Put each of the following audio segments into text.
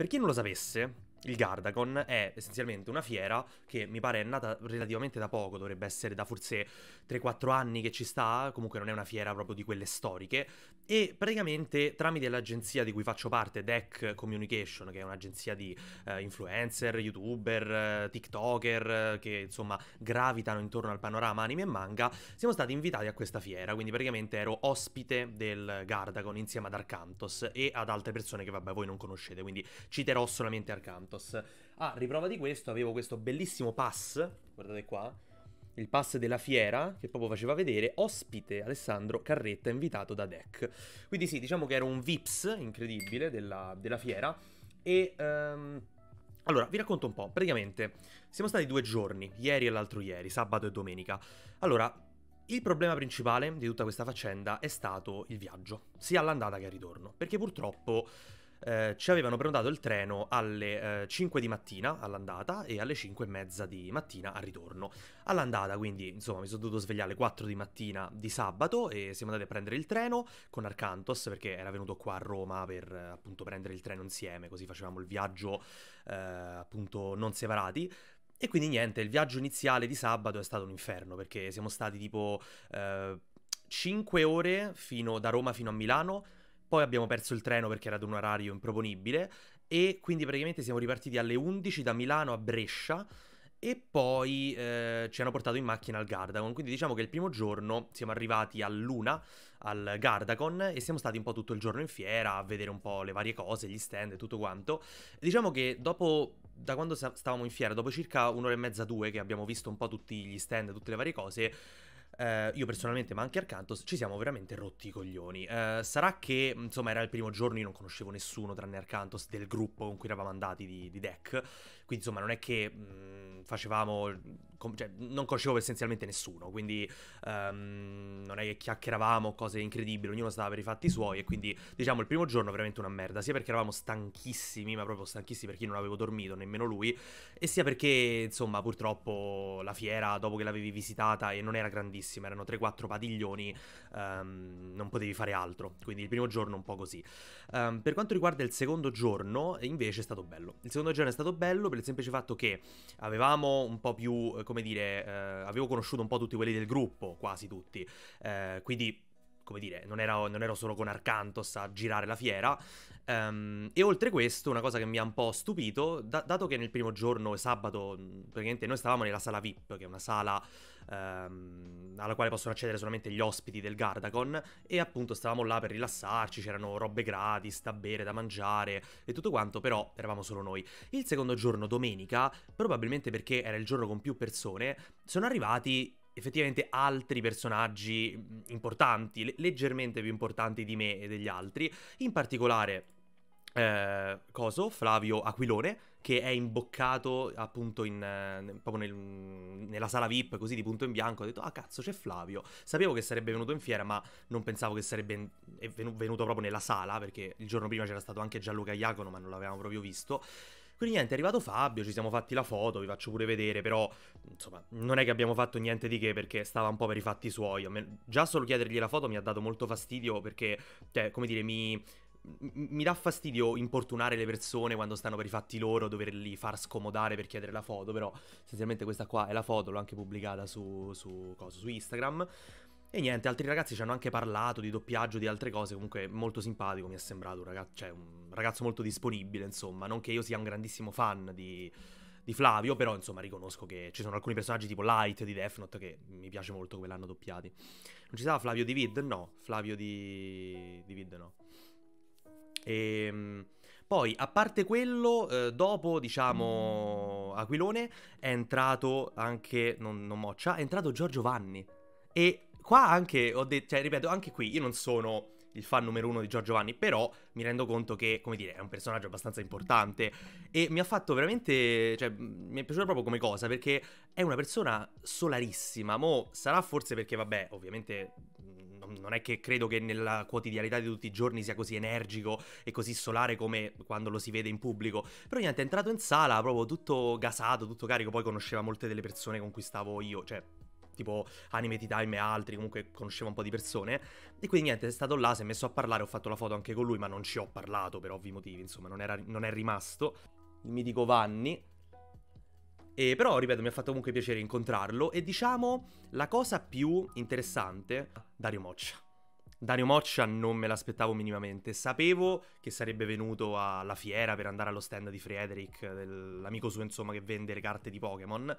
Per chi non lo sapesse, il Gardagon è essenzialmente una fiera che mi pare è nata relativamente da poco, dovrebbe essere da forse 3-4 anni che ci sta, comunque non è una fiera proprio di quelle storiche, e praticamente tramite l'agenzia di cui faccio parte, Deck Communication, che è un'agenzia di eh, influencer, youtuber, eh, tiktoker, eh, che insomma gravitano intorno al panorama anime e manga, siamo stati invitati a questa fiera, quindi praticamente ero ospite del Gardagon insieme ad Arcantos e ad altre persone che vabbè voi non conoscete, quindi citerò solamente Arcantos. Santos. Ah, riprova di questo, avevo questo bellissimo pass, guardate qua, il pass della fiera, che proprio faceva vedere, ospite Alessandro Carretta invitato da Deck. Quindi sì, diciamo che era un VIPS incredibile della, della fiera e... Um, allora, vi racconto un po', praticamente siamo stati due giorni, ieri e l'altro ieri, sabato e domenica. Allora, il problema principale di tutta questa faccenda è stato il viaggio, sia all'andata che al ritorno, perché purtroppo eh, ci avevano prenotato il treno alle eh, 5 di mattina all'andata e alle 5 e mezza di mattina al ritorno. All'andata, quindi, insomma, mi sono dovuto svegliare alle 4 di mattina di sabato e siamo andati a prendere il treno con Arcantos perché era venuto qua a Roma per appunto prendere il treno insieme, così facevamo il viaggio eh, appunto non separati. E quindi niente, il viaggio iniziale di sabato è stato un inferno perché siamo stati tipo eh, 5 ore da Roma fino a Milano, poi abbiamo perso il treno perché era ad un orario improponibile e quindi praticamente siamo ripartiti alle 11 da Milano a Brescia e poi eh, ci hanno portato in macchina al Gardagon, Quindi diciamo che il primo giorno siamo arrivati a Luna, al Gardagon, e siamo stati un po' tutto il giorno in fiera a vedere un po' le varie cose, gli stand e tutto quanto. Diciamo che dopo, da quando stavamo in fiera, dopo circa un'ora e mezza, due, che abbiamo visto un po' tutti gli stand, tutte le varie cose, eh, io personalmente, ma anche Arcantos, ci siamo veramente rotti i coglioni. Eh, sarà che, insomma, era il primo giorno, io non conoscevo nessuno tranne Arcantos del gruppo con cui eravamo andati di, di deck qui insomma non è che mh, mhmm, facevamo, com- cioè, non conoscevo essenzialmente nessuno, quindi um, non è che chiacchieravamo cose incredibili, ognuno stava per i fatti suoi e quindi diciamo il primo giorno veramente una merda, sia perché eravamo stanchissimi, ma proprio stanchissimi perché io non avevo dormito, nemmeno lui, e sia perché insomma purtroppo la fiera dopo che l'avevi visitata e non era grandissima, erano 3-4 padiglioni, um, non potevi fare altro, quindi il primo giorno un po' così. Um, per quanto riguarda il secondo giorno, invece è stato bello. Il secondo giorno è stato bello, per il semplice fatto che avevamo un po' più, eh, come dire, eh, avevo conosciuto un po' tutti quelli del gruppo, quasi tutti, eh, quindi come dire, non, era, non ero solo con Arcantos a girare la fiera. Um, e oltre questo, una cosa che mi ha un po' stupito, da- dato che nel primo giorno, sabato, praticamente noi stavamo nella sala VIP, che è una sala um, alla quale possono accedere solamente gli ospiti del Gardacon, e appunto stavamo là per rilassarci, c'erano robe gratis da bere, da mangiare e tutto quanto, però eravamo solo noi. Il secondo giorno, domenica, probabilmente perché era il giorno con più persone, sono arrivati effettivamente altri personaggi importanti, leggermente più importanti di me e degli altri, in particolare eh, coso, Flavio Aquilone, che è imboccato appunto in, eh, proprio nel, nella sala VIP, così di punto in bianco. Ho detto, ah cazzo, c'è Flavio. Sapevo che sarebbe venuto in fiera, ma non pensavo che sarebbe venuto proprio nella sala, perché il giorno prima c'era stato anche Gianluca Iacono, ma non l'avevamo proprio visto. Quindi niente, è arrivato Fabio, ci siamo fatti la foto, vi faccio pure vedere, però insomma non è che abbiamo fatto niente di che perché stava un po' per i fatti suoi. Me... Già solo chiedergli la foto mi ha dato molto fastidio perché, cioè, come dire, mi mi dà fastidio importunare le persone quando stanno per i fatti loro, doverli far scomodare per chiedere la foto, però essenzialmente questa qua è la foto, l'ho anche pubblicata su, su, cosa, su Instagram. E niente, altri ragazzi ci hanno anche parlato di doppiaggio, di altre cose, comunque molto simpatico mi è sembrato, un ragazzo, cioè, un ragazzo molto disponibile, insomma, non che io sia un grandissimo fan di, di, Flavio, però insomma riconosco che ci sono alcuni personaggi tipo Light di Death Note che mi piace molto come l'hanno doppiati. Non ci sarà Flavio di Vid? No, Flavio di, di Vid no. E, ehm, poi, a parte quello, eh, dopo, diciamo, Aquilone, è entrato anche, non, non Moccia, è entrato Giorgio Vanni. E qua anche ho detto, cioè ripeto, anche qui io non sono il fan numero uno di Giorgio Vanni, però mi rendo conto che, come dire, è un personaggio abbastanza importante e mi ha fatto veramente, cioè, mi è piaciuto proprio come cosa, perché è una persona solarissima, mo sarà forse perché, vabbè, ovviamente mm, non è che credo che nella quotidianità di tutti i giorni sia così energico e così solare come quando lo si vede in pubblico, però niente, è entrato in sala proprio tutto gasato, tutto carico, poi conosceva molte delle persone con cui stavo io, cioè tipo Anime di Time e altri, comunque conosceva un po' di persone. E quindi niente, è stato là, si è messo a parlare, ho fatto la foto anche con lui, ma non ci ho parlato per ovvi motivi, insomma, non, era, non è rimasto. Il mitico Vanni. E però, ripeto, mi ha fatto comunque piacere incontrarlo e diciamo la cosa più interessante, Dario Moccia. Dario Moccia non me l'aspettavo minimamente, sapevo che sarebbe venuto alla fiera per andare allo stand di Frederick, l'amico suo insomma che vende le carte di Pokémon,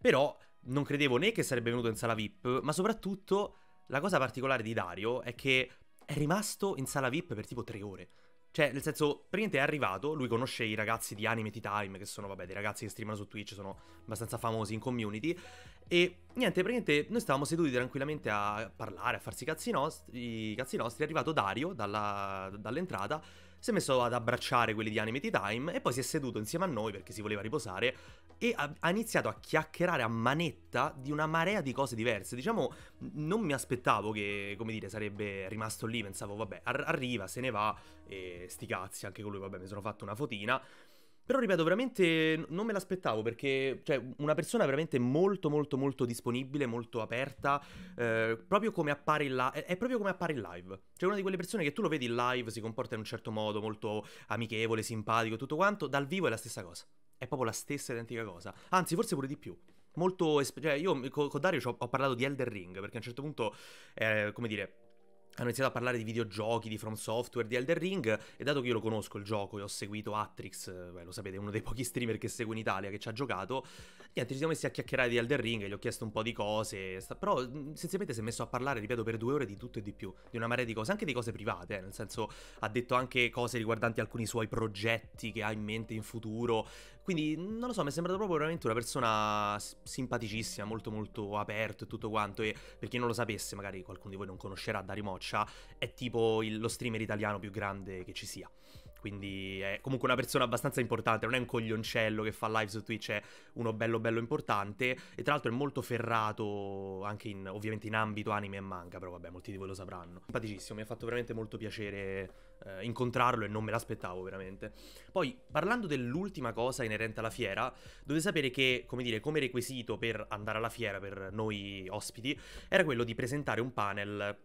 però non credevo né che sarebbe venuto in sala VIP, ma soprattutto la cosa particolare di Dario è che è rimasto in sala VIP per tipo tre ore. Cioè, nel senso, praticamente è arrivato, lui conosce i ragazzi di Anime Tea Time, che sono, vabbè, dei ragazzi che streamano su Twitch, sono abbastanza famosi in community, e niente, praticamente noi stavamo seduti tranquillamente a parlare, a farsi i cazzi nostri, i cazzi nostri è arrivato Dario dalla, dall'entrata, si è messo ad abbracciare quelli di Animated Time e poi si è seduto insieme a noi perché si voleva riposare e ha, iniziato a chiacchierare a manetta di una marea di cose diverse. Diciamo, non mi aspettavo che, come dire, sarebbe rimasto lì, pensavo, vabbè, ar- arriva, se ne va, e sti cazzi, anche con lui, vabbè, mi sono fatto una fotina. Però ripeto, veramente non me l'aspettavo perché, cioè, una persona veramente molto, molto, molto disponibile, molto aperta, eh, proprio come appare in live. È proprio come appare in live. Cioè, una di quelle persone che tu lo vedi in live, si comporta in un certo modo, molto amichevole, simpatico, tutto quanto. Dal vivo è la stessa cosa. È proprio la stessa identica cosa. Anzi, forse pure di più molto. Cioè, io con Dario ho, parlato di Elder Ring perché a un certo punto, eh, come dire hanno iniziato a parlare di videogiochi, di From Software, di Elder Ring e dato che io lo conosco il gioco e ho seguito Atrix, beh, lo sapete, uno dei pochi streamer che seguo in Italia che ci ha giocato, niente, ci siamo messi a chiacchierare di Elder Ring gli ho chiesto un po' di cose, sta... però essenzialmente si è messo a parlare, ripeto, per due ore di tutto e di più, di una marea di cose, anche di cose private, eh, nel senso ha detto anche cose riguardanti alcuni suoi progetti che ha in mente in futuro, quindi non lo so, mi è sembrata proprio veramente una persona simpaticissima, molto molto aperto e tutto quanto. E per chi non lo sapesse, magari qualcuno di voi non conoscerà Dario Moccia, è tipo il, lo streamer italiano più grande che ci sia. Quindi è comunque una persona abbastanza importante, non è un coglioncello che fa live su Twitch, è uno bello bello importante e tra l'altro è molto ferrato anche in, ovviamente in ambito anime e manga, però vabbè molti di voi lo sapranno. Simpaticissimo, mi ha fatto veramente molto piacere eh, incontrarlo e non me l'aspettavo veramente. Poi parlando dell'ultima cosa inerente alla fiera, dovete sapere che come dire, come requisito per andare alla fiera per noi ospiti era quello di presentare un panel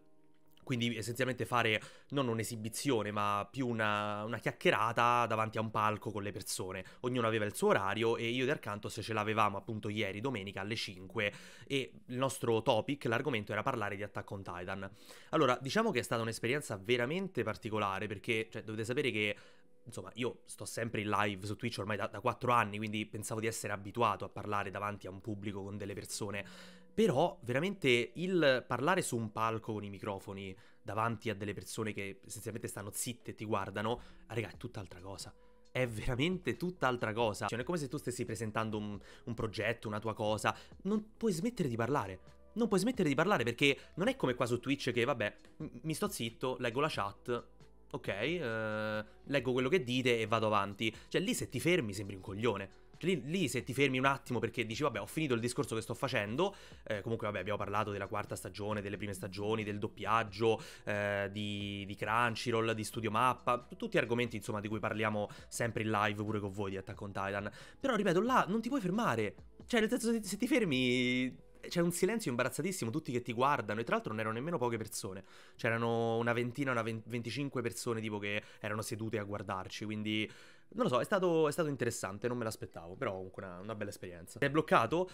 quindi essenzialmente fare non un'esibizione, ma più una, una, chiacchierata davanti a un palco con le persone. Ognuno aveva il suo orario e io ed Arcantos ce l'avevamo appunto ieri, domenica alle 5. E il nostro topic, l'argomento era parlare di Attack on Titan. Allora, diciamo che è stata un'esperienza veramente particolare perché cioè, dovete sapere che insomma, io sto sempre in live su Twitch ormai da, da 4 anni, quindi pensavo di essere abituato a parlare davanti a un pubblico con delle persone. Però veramente il parlare su un palco con i microfoni davanti a delle persone che essenzialmente stanno zitte e ti guardano, raga, è tutt'altra cosa. È veramente tutt'altra cosa. Cioè, non è come se tu stessi presentando un, un progetto, una tua cosa. Non puoi smettere di parlare non puoi smettere di parlare perché non è come qua su Twitch che vabbè, mi sto zitto, leggo la chat, ok, eh, leggo quello che dite e vado avanti. Cioè lì se ti fermi sembri un coglione. Lì, lì, se ti fermi un attimo perché dici vabbè ho finito il discorso che sto facendo, eh, comunque vabbè abbiamo parlato della quarta stagione, delle prime stagioni, del doppiaggio, eh, di, di, Crunchyroll, di Studio Mappa, tutti argomenti insomma di cui parliamo sempre in live pure con voi di Attack on Titan, però ripeto là non ti puoi fermare, cioè nel senso se, se ti fermi eh, c'è un silenzio imbarazzatissimo, tutti che ti guardano e tra l'altro non erano nemmeno poche persone, c'erano una ventina, una venticinque persone tipo che erano sedute a guardarci, quindi non lo so, è stato, è stato interessante, non me l'aspettavo, però comunque una, una bella esperienza. È bloccato?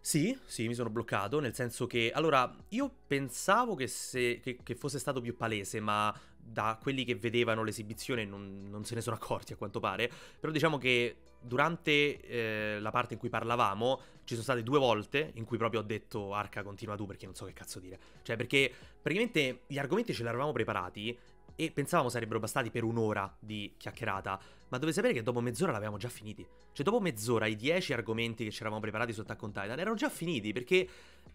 Sì, sì, mi sono bloccato, nel senso che, allora, io pensavo che, se, che, che fosse stato più palese, ma da quelli che vedevano l'esibizione non, non, se ne sono accorti a quanto pare, però diciamo che durante eh, la parte in cui parlavamo ci sono state due volte in cui proprio ho detto Arca continua tu perché non so che cazzo dire, cioè perché praticamente gli argomenti ce li eravamo preparati e pensavamo sarebbero bastati per un'ora di chiacchierata ma dovete sapere che dopo mezz'ora l'avevamo già finiti. Cioè, dopo mezz'ora i dieci argomenti che ci eravamo preparati sotto a Titan erano già finiti perché.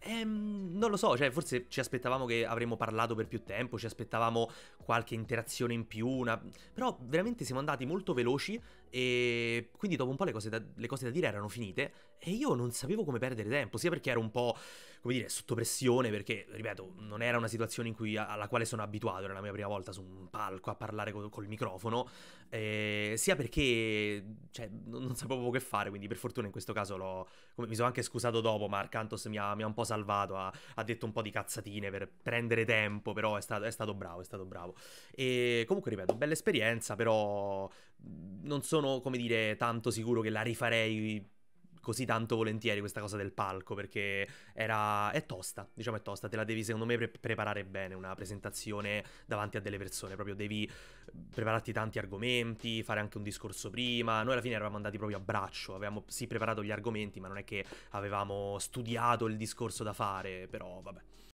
Ehm, non lo so, cioè, forse ci aspettavamo che avremmo parlato per più tempo, ci aspettavamo qualche interazione in più, una... però veramente siamo andati molto veloci e quindi dopo un po' le cose, da, le cose da dire erano finite e io non sapevo come perdere tempo, sia perché ero un po', come dire, sotto pressione, perché, ripeto, non era una situazione cui, alla quale sono abituato, era la mia prima volta su un palco a parlare col, col microfono, eh, sia sia perché cioè, non, non, sapevo che fare, quindi per fortuna in questo caso l'ho. Come, mi sono anche scusato dopo, ma Arcantos mi ha, mi ha un po' salvato, ha, ha, detto un po' di cazzatine per prendere tempo, però è stato, è stato bravo, è stato bravo. E comunque, ripeto, bella esperienza, però non sono, come dire, tanto sicuro che la rifarei così tanto volentieri questa cosa del palco perché era... è tosta, diciamo è tosta, te la devi secondo me pre preparare bene una presentazione davanti a delle persone, proprio devi prepararti tanti argomenti, fare anche un discorso prima, noi alla fine eravamo andati proprio a braccio, avevamo sì preparato gli argomenti ma non è che avevamo studiato il discorso da fare, però vabbè.